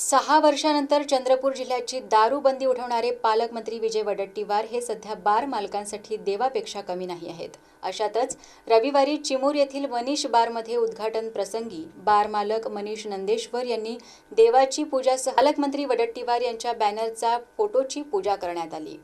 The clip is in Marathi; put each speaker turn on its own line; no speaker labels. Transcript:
सहा वर्षानंतर चंद्रपूर जिल्ह्याची दारूबंदी उठवणारे पालकमंत्री विजय वडट्टीवार हे सध्या बार मालकांसाठी देवापेक्षा कमी नाही आहेत अशातच रविवारी चिमूर येथील मनीष बारमध्ये उद्घाटन प्रसंगी बार मालक मनीष नंदेश्वर यांनी देवाची पूजा पालकमंत्री वडट्टीवार यांच्या बॅनरचा फोटोची पूजा करण्यात आली